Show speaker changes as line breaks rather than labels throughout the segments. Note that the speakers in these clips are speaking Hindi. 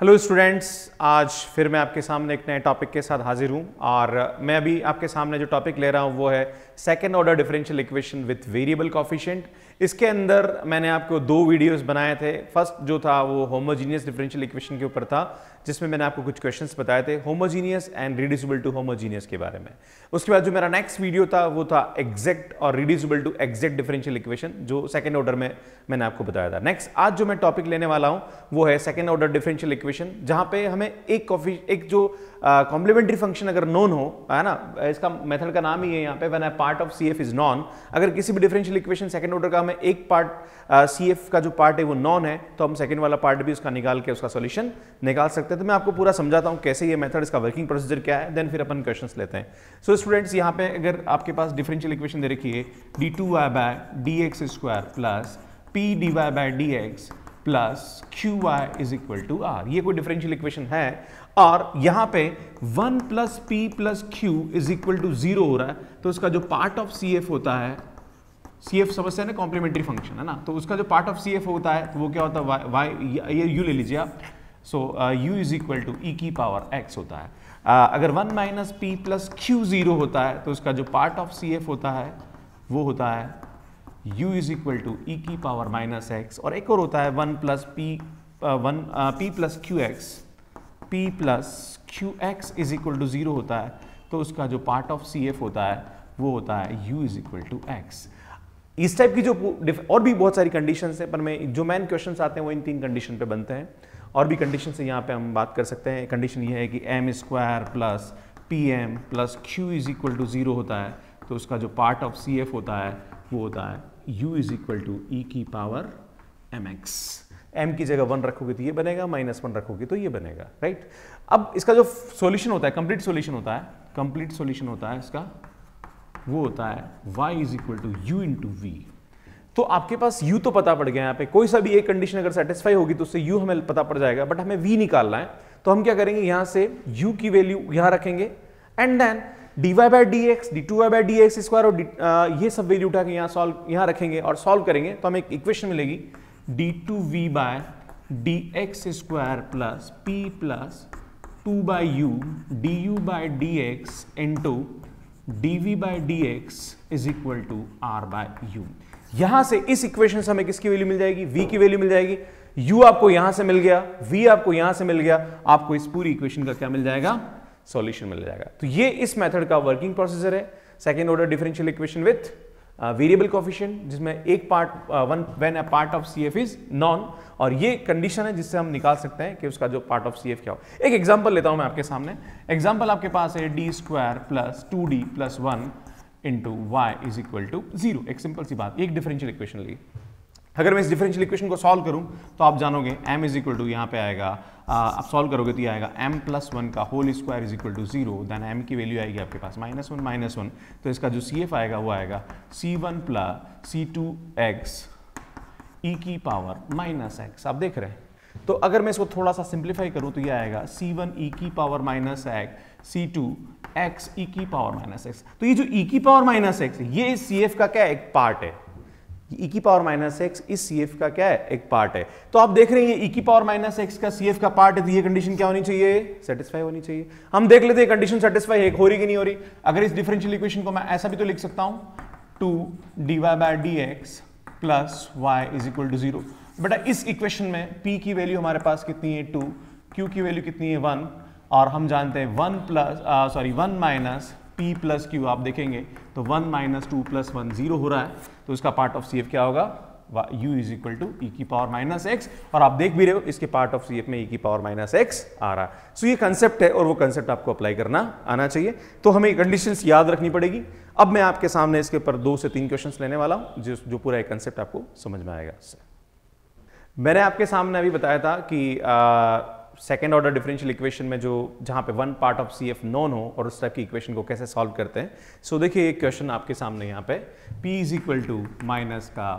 हेलो स्टूडेंट्स आज फिर मैं आपके सामने एक नए टॉपिक के साथ हाजिर हूं और मैं अभी आपके सामने जो टॉपिक ले रहा हूं वो है second order differential equation with variable coefficient इसके अंदर मैंने आपको दो वीडियोस बनाए थे फर्स्ट जो था वो होमोजीनियस डिफरेंशियल इक्वेशन के ऊपर था जिसमें मैंने आपको कुछ क्वेश्चंस बताए थे homogeneous and reducible to homogeneous के बारे में उसके बाद जो मेरा नेक्स्ट वीडियो था वो था एग्जैक्ट और reducible to exact differential equation जो सेकेंड ऑर्डर में मैंने आपको बताया था नेक्स्ट आज जो मैं टॉपिक लेने वाला हूँ वो है सेकेंड ऑर्डर डिफरेंशियल इक्वेशन जहाँ पे हमें एक कॉफी एक जो कॉम्प्लीमेंट्री फंक्शन अगर नॉन हो है ना इसका मेथड का नाम ही है यहाँ पे one part of C F is known अगर किसी भी डिफरेंशियल इक्वेशन सेकेंड ऑर्डर का में एक पार्ट सी एफ का जो पार्ट है वो नॉन है तो हम सेकेंड वाला पार्ट भी उसका निकाल के उसका सोल्यूशन निकाल सकते हैं तो मैं आपको पूरा समझाता हूँ कैसे ये मेथड इसका वर्किंग प्रोसीजर क्या है देन फिर अपन क्वेश्चन लेते हैं सो so, स्टूडेंट्स यहाँ पे अगर आपके पास डिफरेंशियल इक्वेशन दे रखिए d two y by d x square plus p d y by d x plus q y is equal to r ये कोई डिफरेंशियल इक्वेशन है और यहाँ पे one plus p plus q is equal to zero हो रहा है तो उसका जो पार्ट ऑफ सी एफ होता है सी एफ समझते हैं ना कॉम्प्लीमेंट्री फंक्शन है ना तो उसका जो पार्ट ऑफ सी एफ होता है तो वो क्या होता है वाई ये यू ले लीजिए आप so u is equal to e की पावर एक्स होता है uh, अगर one minus p plus q zero होता है तो उसका जो पार्ट ऑफ सी एफ होता है वो होता है u is equal to e की पावर माइनस एक्स और एक और होता है one plus p one p plus q x p plus q x is equal to zero होता है तो उसका जो पार्ट ऑफ सी एफ होता है वो होता है u is equal to x इस टाइप की जो और भी बहुत सारी कंडीशन है पर मैं जो मैन क्वेश्चन आते हैं वो इन तीन कंडीशन पे बनते हैं और भी कंडीशन से यहाँ पे हम बात कर सकते हैं कंडीशन ये है कि m square plus p m plus q is equal to zero होता है तो उसका जो पार्ट ऑफ सी एफ होता है वो होता है u is equal to e की पावर एम एक्स एम की जगह वन रखोगे तो ये बनेगा माइनस वन रखोगे तो ये बनेगा राइट अब इसका जो सोल्यूशन होता है कंप्लीट सोल्यूशन होता है कंप्लीट सोल्यूशन होता है इसका वो होता है y is equal to u into v तो आपके पास यू तो पता पड़ गया यहाँ पे कोई सा भी एक कंडीशन अगर सेटिस्फाई होगी तो उससे यू हमें पता पड़ जाएगा बट हमें वी निकालना है तो हम क्या करेंगे यहाँ से यू की वैल्यू यहाँ रखेंगे and then d y by d x d two y by d x square और ये सब वैल्यू उठा के यहाँ सॉल्व यहाँ रखेंगे और सॉल्व करेंगे तो हमें एक इक्वेशन मिलेगी d two v by d x square plus p plus two by u d u by d x into d v by d x is equal to r by u यहां से इस इक्वेशन से हमें किसकी वैल्यू मिल जाएगी v की वैल्यू मिल जाएगी u आपको यहां से मिल गया v आपको यहां से मिल गया आपको इस पूरी इक्वेशन का क्या मिल जाएगा सॉल्यूशन मिल जाएगा तो ये इस मेथड का वर्किंग प्रोसेसर है second order differential equation with variable coefficient जिसमें एक part one when a part of C F is known और ये कंडीशन है जिससे हम निकाल सकते हैं कि उसका जो पार्ट ऑफ सी एफ क्या हो एक एग्जाम्पल लेता हूं मैं आपके सामने एग्जाम्पल आपके पास है d square plus two d plus one into y is equal to zero एक सिंपल सी बात एक डिफरेंशियल इक्वेशन ली अगर मैं इस डिफरेंशियल इक्वेशन को सॉल्व करूं तो आप जानोगे m इज इक्वल टू यहाँ पे आएगा आ, आप सॉल्व करोगे तो ये आएगा m प्लस वन का whole square is equal to zero then m की वैल्यू आएगी आपके पास माइनस वन माइनस वन तो इसका जो सी एफ आएगा वो आएगा c one plus c two x e की पावर माइनस एक्स आप देख रहे हैं तो अगर मैं इसको थोड़ा सा सिंप्लीफाई करूँ तो ये आएगा सी वन ई की power minus x c two x e की पावर माइनस एक्स तो ये जो ई e की पावर माइनस एक्स ये सी एफ का क्या एक पार्ट है ई e की पावर माइनस एक्स इस सी एफ का क्या है एक पार्ट है तो आप देख रहे हैं ई e की पावर माइनस एक्स का सी एफ का पार्ट है तो ये कंडीशन क्या होनी चाहिए सेटिस्फाई होनी चाहिए हम देख लेते हैं कंडीशन सेटिस्फाई है हो रही कि नहीं हो रही अगर इस डिफरेंशियल इक्वेशन को मैं ऐसा भी तो लिख सकता हूं two d y by d x plus y is equal to zero बेटा इस इक्वेशन में पी की वैल्यू हमारे पास कितनी है टू क्यू की वैल्यू कितनी है वन और हम जानते हैं one plus sorry one minus p plus q आप देखेंगे तो one minus two plus one zero हो रहा है तो इसका पार्ट ऑफ सी क्या होगा u is equal to e की पावर माइनस एक्स और आप देख भी रहे हो इसके पार्ट ऑफ सी में ई e की पावर माइनस एक्स आ रहा है so, सो ये कंसेप्ट है और वो कंसेप्ट आपको अप्लाई करना आना चाहिए तो हमें कंडीशन याद रखनी पड़ेगी अब मैं आपके सामने इसके ऊपर दो से तीन क्वेश्चन लेने वाला हूँ जो जो पूरा एक कंसेप्ट आपको समझ में आएगा मैंने आपके सामने अभी बताया था कि आ, सेकेंड ऑर्डर डिफरेंशियल इक्वेशन में जो जहाँ पे one part of C F known हो और उस टाइप की इक्वेशन को कैसे सॉल्व करते हैं सो so, देखिए एक क्वेश्चन आपके सामने यहाँ पे P is equal to minus का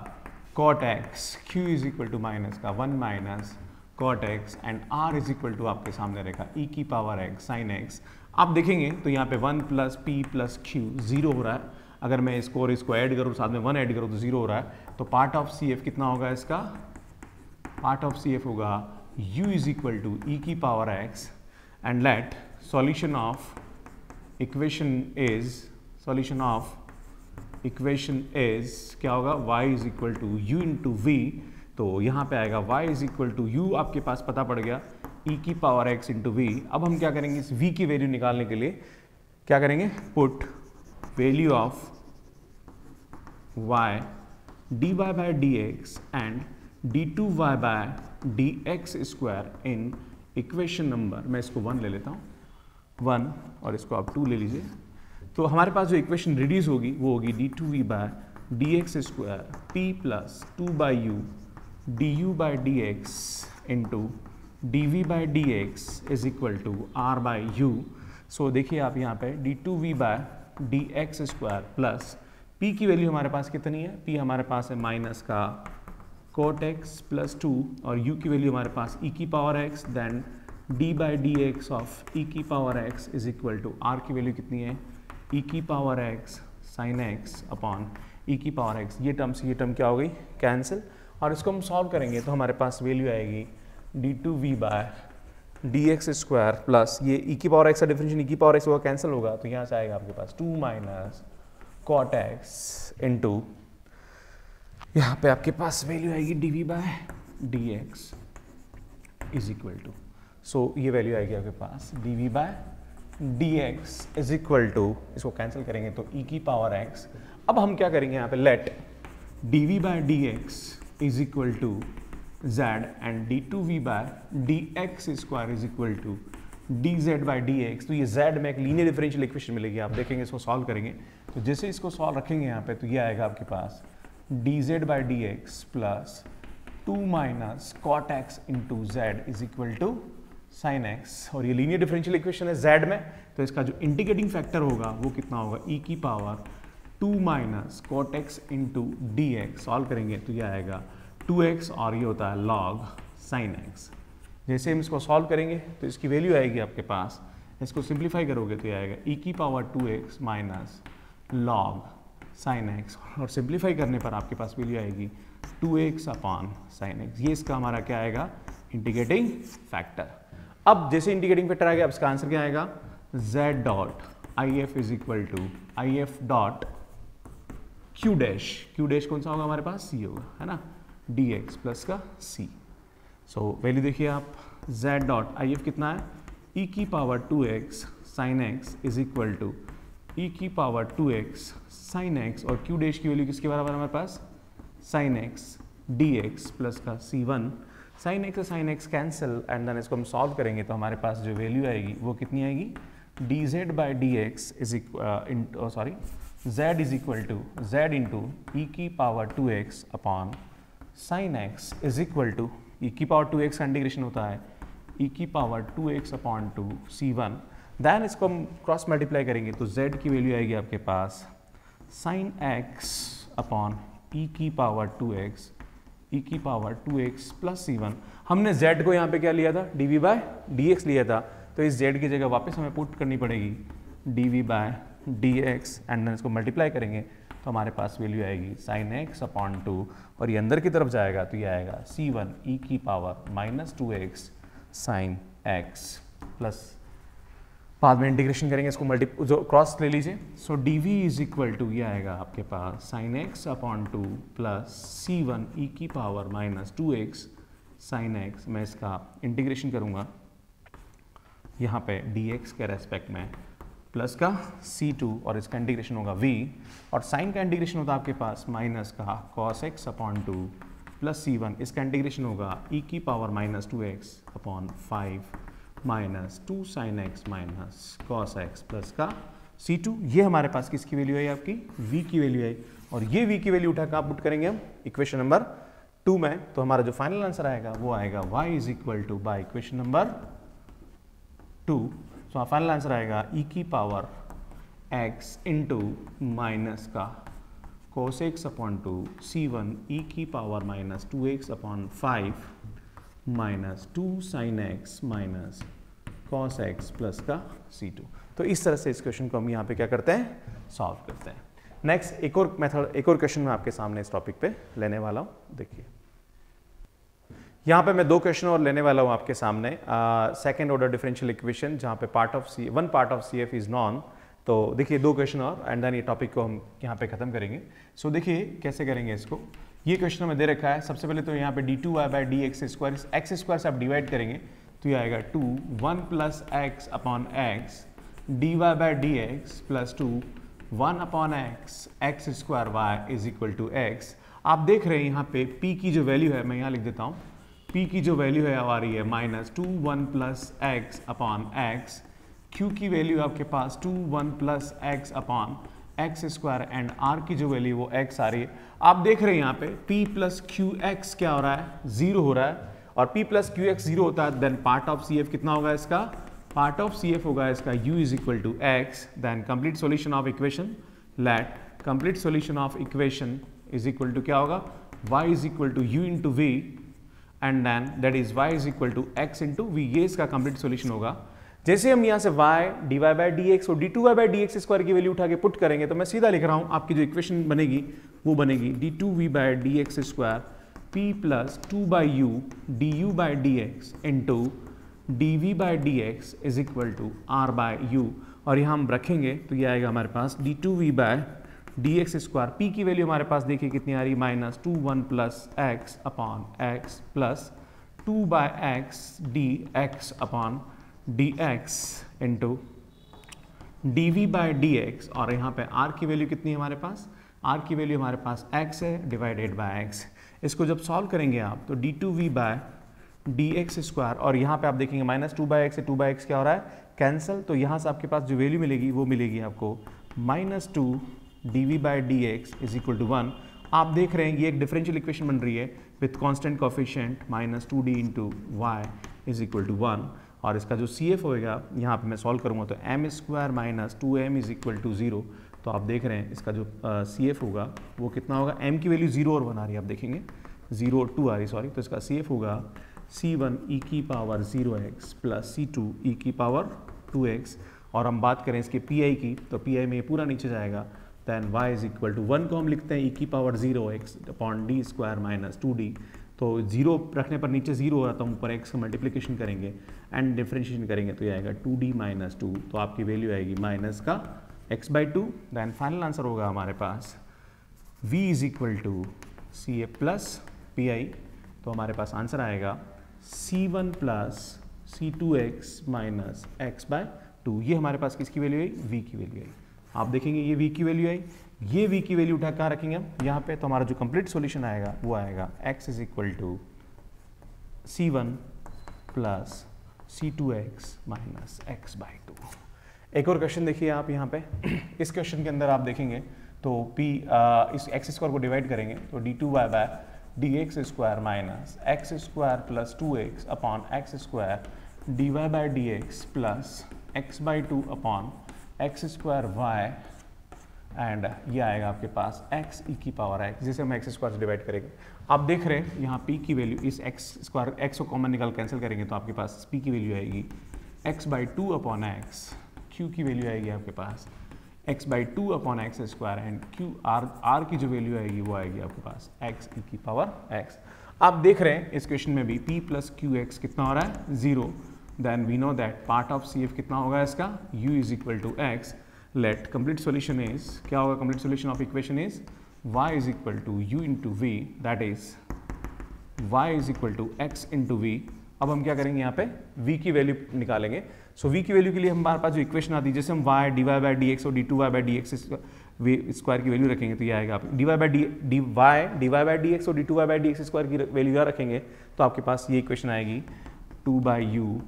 cot x q is equal to minus का one minus cot x and r is equal to आपके सामने रहेगा ई e की पावर एक्स साइन एक्स आप देखेंगे तो यहाँ पे one plus p plus q zero हो रहा है अगर मैं इसको और इसको ऐड करूँ साथ में वन ऐड करूँ तो जीरो हो रहा है तो पार्ट ऑफ सी एफ कितना होगा इसका पार्ट ऑफ सी एफ होगा u is equal to e की power x and let solution of equation is solution of equation is क्या होगा y is equal to u into v तो यहाँ पे आएगा y is equal to u आपके पास पता पड़ गया e की power x into v अब हम क्या करेंगे इस v की वैल्यू निकालने के लिए क्या करेंगे put value of y dy by dx and d two y by d x square in equation number मैं इसको वन ले लेता हूँ वन और इसको आप टू ले लीजिए तो हमारे पास जो इक्वेशन रिड्यूस होगी वो होगी d two v by d x square p plus two by u d u by d x into d v by d x is equal to r by u so देखिए आप यहाँ पे d two v by d x square plus p की वैल्यू हमारे पास कितनी है पी हमारे पास है माइनस का कॉट एक्स प्लस टू और यू की वैल्यू हमारे पास ई e की power x then d by d x of e की power x is equal to r की वैल्यू कितनी है ई e की power x sine x upon e की पावर एक्स ये टर्म से ये टर्म क्या हो गई कैंसिल और इसको हम सॉल्व करेंगे तो हमारे पास वैल्यू आएगी d two v by d x square plus ये ई e की पावर एक्स का डिफरेंशियल ई की पावर एक्स होगा कैंसिल होगा तो यहाँ से आएगा आपके पास two minus cot x into यहाँ पे आपके पास वैल्यू आएगी d v by d x is equal to so ये वैल्यू आएगी आपके पास d v by d x is equal to इसको कैंसिल करेंगे तो ई e की पावर एक्स अब हम क्या करेंगे यहाँ पे let d v by d x is equal to z and d two v by d x square is equal to d z by d x तो ये जेड में एक लीनियर डिफरेंशियल इक्वेशन मिलेगी आप देखेंगे इसको सॉल्व करेंगे तो जैसे इसको सॉल्व रखेंगे यहाँ पे तो ये आएगा आपके पास d z by d x plus two minus cot x into z is equal to sine x और ये लीनियर डिफरेंशियल इक्वेशन है जेड में तो इसका जो इंटीग्रेटिंग फैक्टर होगा वो कितना होगा e की power two minus cot x into d x solve करेंगे तो यह आएगा टू एक्स और ये होता है लॉग साइन एक्स जैसे हम इसको सॉल्व करेंगे तो इसकी वैल्यू आएगी आपके पास इसको सिंप्लीफाई करोगे तो यह आएगा e की power two x minus log sine x और सिंप्लीफाई करने पर आपके पास वैल्यू आएगी two x upon sine x ये इसका हमारा क्या आएगा इंडिकेटिंग फैक्टर अब जैसे इंडिकेटिंग फैक्टर आएगा अब इसका आंसर क्या आएगा z dot I F is equal to I F dot q dash q dash कौन सा होगा हमारे पास c होगा है ना डी एक्स प्लस का c सो वैल्यू देखिए आप z डॉट आई एफ कितना है e की power two x sine x is equal to e की power 2x x sine x और क्यू डैश की वैल्यू किसके बराबर हमारे पास sine x d x plus का c1 वन साइन एक्स और sine x cancel and then इसको हम सॉल्व करेंगे तो हमारे पास जो वैल्यू आएगी वो कितनी आएगी d z by d x is equal sorry z is equal to z into e की power 2x x upon sine x is equal to e की पावर 2x एक्स का इंटीग्रेशन होता है ई e की power 2x x upon two c one then इसको हम क्रॉस मल्टीप्लाई करेंगे तो z की वैल्यू आएगी आपके पास साइन x अपॉन e की पावर 2x e की power 2x plus c one हमने z को यहाँ पे क्या लिया था dv वी बाय डी लिया था तो इस z की जगह वापस हमें पुट करनी पड़ेगी dv v by d and then इसको मल्टीप्लाई करेंगे तो हमारे पास वैल्यू आएगी साइन एक्स अपॉन टू और ये अंदर की तरफ जाएगा तो ये आएगा सी वन ई की power minus two x sine x plus बाद में इंटीग्रेशन करेंगे इसको मल्टी जो क्रॉस ले लीजिए so d v is equal to ये आएगा आपके पास sine x upon two plus c one e की power minus two x sine x मैं इसका इंटीग्रेशन करूँगा यहाँ पे डी एक्स के रेस्पेक्ट में प्लस का सी टू और इसका इंटीग्रेशन होगा वी और साइन का इंटीग्रेशन होता है आपके पास माइनस का cos x upon two plus c one इसका इंटीग्रेशन होगा ई e की power minus two x upon five minus two sine x minus cos x plus का सी टू ये हमारे पास किसकी वैल्यू आई आपकी वी की वैल्यू आई और ये वी की वैल्यू उठाकर आप पुट करेंगे हम इक्वेशन नंबर टू में तो हमारा जो फाइनल आंसर आएगा वो आएगा y is equal to by equation number two so final answer आएगा ई e की पावर एक्स इंटू माइनस का cos x upon two c one e की power minus two x upon five minus two sine x minus cos x plus का सी टू तो इस तरह से इस क्वेश्चन को हम यहाँ पे क्या करते हैं सॉल्व करते हैं नेक्स्ट एक और मेथड एक और क्वेश्चन मैं आपके सामने इस टॉपिक पे लेने वाला हूँ देखिए यहाँ पे मैं दो क्वेश्चन और लेने वाला हूँ आपके सामने सेकेंड ऑर्डर डिफरेंशियल इक्वेशन जहाँ पे part of C one part of C F is known तो देखिए दो क्वेश्चन और एंड देन ये टॉपिक को हम यहाँ पे ख़त्म करेंगे सो so, देखिए कैसे करेंगे इसको ये क्वेश्चन हमें दे रखा है सबसे पहले तो यहाँ पे d two I by d x square x square से आप डिवाइड करेंगे तो ये आएगा two one plus x upon x d y by d x plus two one upon x x square y is equal to x आप देख रहे हैं यहाँ पे p की जो वैल्यू है मैं यहाँ लिख देता हूँ p की जो वैल्यू है आ रही है minus two one plus x upon x q की वैल्यू आपके पास two one plus x upon x square and r की जो वैल्यू वो एक्स आ रही है आप देख रहे हैं यहाँ पे पी प्लस क्यू एक्स क्या हो रहा है जीरो हो रहा है और p plus q x zero होता है then part of C F कितना होगा इसका पार्ट ऑफ सी एफ होगा इसका u is equal to x then complete solution of equation let complete solution of equation is equal to क्या होगा y is equal to u into v and then that is y is equal to x into v ये इसका कंप्लीट सोल्यूशन होगा जैसे हम यहाँ से y dy y by d x और d two y by d x square की वैल्यू उठा के पुट करेंगे तो मैं सीधा लिख रहा हूँ आपकी जो इक्वेशन बनेगी वो बनेगी d two v by d x square p plus two by u d u by d x into d v by d x is equal to r by u और यहाँ हम रखेंगे तो ये आएगा हमारे पास d two v by d x square p की वैल्यू हमारे पास देखिए कितनी आ रही minus two one plus x upon x plus two by x d x upon dx into d v by d x और यहाँ पे आर की वैल्यू कितनी है हमारे पास आर की वैल्यू हमारे पास एक्स है डिवाइडेड बाय एक्स इसको जब सॉल्व करेंगे आप तो d two v by d x square और यहाँ पे आप देखेंगे minus two by x two by x क्या हो रहा है कैंसिल तो यहाँ से आपके पास जो वैल्यू मिलेगी वो मिलेगी आपको minus two d v by d x is equal to one आप देख रहे हैं ये एक डिफरेंशियल इक्वेशन बन रही है with constant coefficient minus two d into y is equal to one और इसका जो सी एफ होएगा यहाँ पे मैं सॉल्व करूँगा तो m square minus two m is equal to zero तो आप देख रहे हैं इसका जो सी एफ होगा वो कितना होगा एम की वैल्यू ज़ीरो और वन आ रही है आप देखेंगे ज़ीरो और टू आ रही सॉरी तो इसका सी एफ होगा सी वन ई की power zero x plus c two e की पावर टू एक्स और हम बात करें इसके पी आई की तो पी आई में ये पूरा नीचे जाएगा then y is equal to one को हम लिखते हैं ई e की power zero x upon d square minus two d तो जीरो रखने पर नीचे जीरो हो रहा था तो ऊपर एक्स का मल्टीप्लीकेशन करेंगे एंड डिफ्रेंशिएशन करेंगे तो ये आएगा टू डी माइनस टू तो आपकी वैल्यू आएगी माइनस का x by two then final answer होगा हमारे पास v is equal to C A plus P I तो हमारे पास आंसर आएगा c one plus c two x minus x by two ये हमारे पास किसकी वैल्यू आई वी की वैल्यू आई आप देखेंगे ये वी की वैल्यू आई ये v की वैल्यू उठा कहाँ रखेंगे हम यहाँ पे तो हमारा जो कंप्लीट सॉल्यूशन आएगा वो आएगा x is equal to c one plus c two x minus x by two एक और क्वेश्चन देखिए आप यहाँ पे इस क्वेश्चन के अंदर आप देखेंगे तो p आ, इस एक्स स्क्वायर को डिवाइड करेंगे तो d two y by d x square minus x square plus two x upon x square d y by d x plus x by two upon x square y and ये आएगा आपके पास x e की पावर x जिसे हम x स्क्वायर से डिवाइड करेंगे आप देख रहे हैं यहाँ p की वैल्यू इस x स्क्वायर x को कॉमन निकाल कैंसिल करेंगे तो आपके पास p की वैल्यू आएगी x by two upon x q की वैल्यू आएगी आपके पास x by two upon x square and q r r की जो वैल्यू आएगी वो आएगी आपके पास x e की पावर x आप देख रहे हैं इस क्वेश्चन में भी p प्लस क्यू एक्स कितना हो रहा है zero then we know that part of C F कितना होगा इसका u is equal to x let complete solution is क्या होगा complete solution of equation is y is equal to u into v that is y is equal to x into v अब हम क्या करेंगे यहाँ पे v की वैल्यू निकालेंगे सो so, v की वैल्यू के लिए हमारे पास जो इक्वेशन आती है जैसे हम y dy y by d x और d two y by d x square की वैल्यू रखेंगे तो ये आएगा आप d y by d d y d y by d x और d two y by d x square की वैल्यू यहाँ रखेंगे तो आपके पास ये इक्वेशन आएगी two by u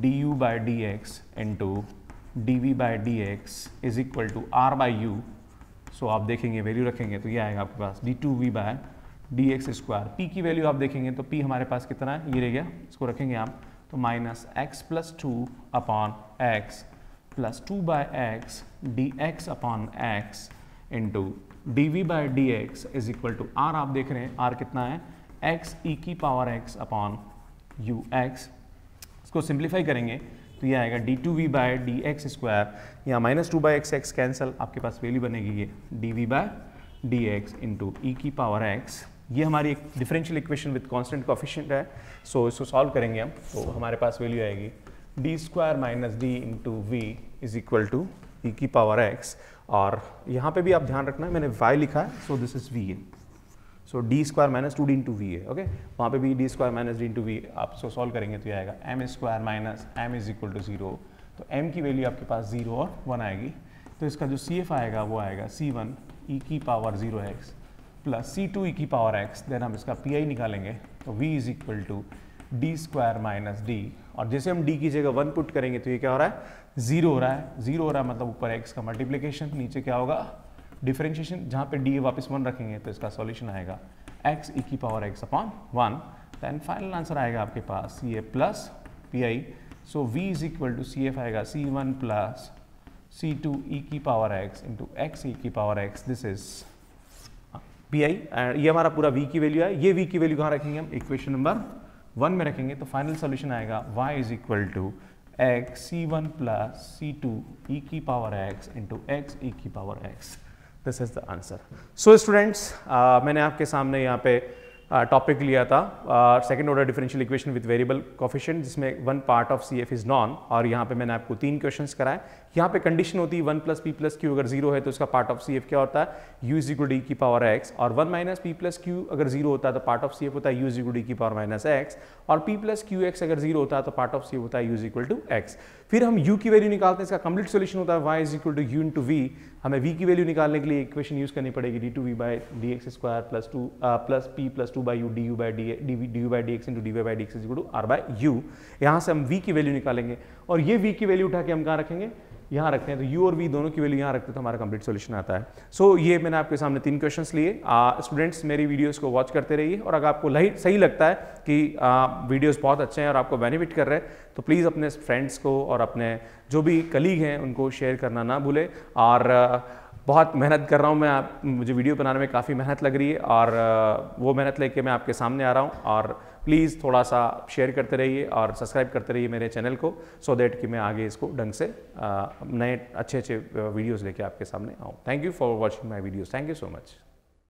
d u by d x into two dv by d x is equal to r by u so आप देखेंगे वैल्यू रखेंगे तो ये आएगा आपके पास d two v by d x square p की वैल्यू आप देखेंगे तो पी हमारे पास कितना है ये रह गया इसको रखेंगे आप तो minus x plus two upon x plus two by x d x upon x into d v by d x is equal to r आप देख रहे हैं आर कितना है एक्स ई e की power x upon u x इसको सिंप्लीफाई करेंगे तो ये आएगा d two v by d x square या minus two by x x cancel आपके पास वैल्यू बनेगी ये D v by d x into e की पावर एक्स ये हमारी एक differential equation with constant coefficient है सो so, इसको सॉल्व करेंगे हम तो हमारे पास वैल्यू आएगी d square minus d into v is equal to e की पावर एक्स और यहाँ पे भी आप ध्यान रखना है मैंने वाई लिखा है so this is v so d square minus two d into v है ओके वहाँ पे भी d square minus d into v आप सो सॉल्व करेंगे तो ये आएगा m square minus m is equal to zero तो एम की वैल्यू आपके पास जीरो और वन आएगी तो इसका जो सी एफ आएगा वो आएगा सी वन ई की power zero x plus c two e की पावर एक्स देन हम इसका पी आई निकालेंगे तो v is equal to d square minus d और जैसे हम डी की जगह वन पुट करेंगे तो ये क्या हो रहा है जीरो हो रहा है जीरो हो रहा है मतलब ऊपर एक्स का मल्टीप्लीकेशन नीचे क्या होगा डिफ्रेंशिएशन जहाँ पे डी वापस वन रखेंगे तो इसका सॉल्यूशन आएगा एक्स ई की power x upon one then final answer आएगा आपके पास C A plus P I so v is equal to C F आएगा c one plus c two e की power x into x e की power x this is P I and ये हमारा पूरा वी की वैल्यू है ये वी की वैल्यू कहाँ रखेंगे हम इक्वेशन नंबर वन में रखेंगे तो फाइनल सोल्यूशन आएगा y is equal to x c one plus c two e की power x into x e की power x this is the answer so students मैंने आपके सामने यहाँ पे टॉपिक uh, लिया था second order differential equation with variable coefficient जिसमें one part of C F is known और यहाँ पे मैंने आपको तीन क्वेश्चंस कराए यहाँ पे कंडीशन होती है one plus p plus q अगर जीरो है तो इसका पार्ट ऑफ सी एफ क्या होता है यू इज डी की पावर एक्स और one minus p plus q अगर जीरो होता है तो पार्ट ऑफ सी एफ होता है यू इज डी की पावर माइनस एक्स और पी प्लस क्यू एक्स अगर जीरो होता है तो पार्ट ऑफ सी होता है u is equal to x फिर हम यू की वैल्यू निकालते हैं इसका कंप्लीट सोल्यूशन होता है y is equal to u into v हमें वी की वैल्यू निकालने के लिए इक्वेशन यूज करनी पड़ेगी d two v by d x square plus two plus p plus two by u d u by d d u by d x into d y by d x is two r by u यहाँ से हम वी की वैल्यू निकालेंगे और ये वी की वैल्यू उठा के हम कहाँ रखेंगे यहाँ रखते हैं तो यू और वी दोनों की वैल्यू यहाँ रखते हैं तो हमारा कंप्लीट सोल्यूशन आता है सो so, ये मैंने आपके सामने तीन क्वेश्चंस लिए स्टूडेंट्स मेरी वीडियोस को वॉच करते रहिए और अगर आपको सही लगता है कि आ, वीडियोस बहुत अच्छे हैं और आपको बेनिफिट कर रहे हैं तो प्लीज़ अपने फ्रेंड्स को और अपने जो भी कलीग हैं उनको शेयर करना ना भूलें और बहुत मेहनत कर रहा हूँ मैं आप मुझे वीडियो बनाने में काफ़ी मेहनत लग रही है और वो मेहनत लेके मैं आपके सामने आ रहा हूँ और प्लीज़ थोड़ा सा शेयर करते रहिए और सब्सक्राइब करते रहिए मेरे चैनल को सो so देट कि मैं आगे इसको ढंग से नए अच्छे अच्छे वीडियोज़ लेके आपके सामने आऊँ thank you for watching my videos thank you so much